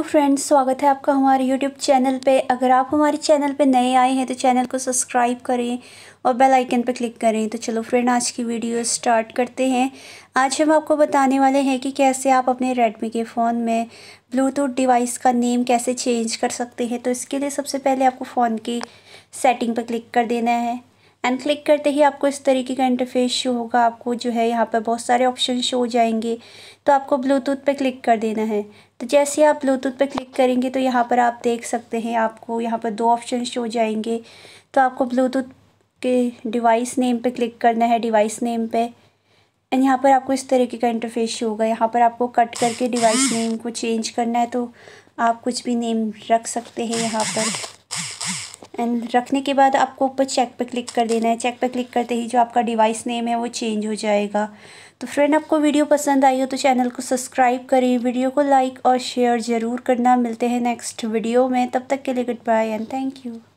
hello तो friends स्वागत है आपका हमारे यूट्यूब चैनल पे अगर आप हमारे चैनल पे नए आए हैं तो चैनल को सब्सक्राइब करें और बेल आइकन पर क्लिक करें तो चलो फ्रेंड आज की वीडियो स्टार्ट करते हैं आज हम आपको बताने वाले हैं कि कैसे आप अपने रेडमी के फ़ोन में ब्लूटूथ डिवाइस का नेम कैसे चेंज कर सकते हैं तो इसके लिए सबसे पहले आपको फ़ोन की सेटिंग पर क्लिक कर देना है एंड क्लिक करते ही आपको इस तरीके का इंटरफेस शो होगा आपको जो है यहाँ पर बहुत सारे ऑप्शन शो हो जाएंगे तो आपको ब्लूटूथ पे क्लिक कर देना है तो जैसे आप ब्लूटूथ पे क्लिक करेंगे तो यहाँ पर आप देख सकते हैं आपको यहाँ पर दो ऑप्शन शो हो जाएंगे तो आपको ब्लूटूथ के डिवाइस नेम पर क्लिक करना है डिवाइस नेम पे एंड यहाँ पर आपको इस तरीके का इंटरफेस शो होगा यहाँ पर आपको कट करके डिवाइस नेम को चेंज करना है तो आप कुछ भी नेम रख सकते हैं यहाँ पर एंड रखने के बाद आपको ऊपर चेक पे क्लिक कर देना है चेक पे क्लिक करते ही जो आपका डिवाइस नेम है वो चेंज हो जाएगा तो फ्रेंड आपको वीडियो पसंद आई हो तो चैनल को सब्सक्राइब करें वीडियो को लाइक और शेयर ज़रूर करना मिलते हैं नेक्स्ट वीडियो में तब तक के लिए good bye and thank you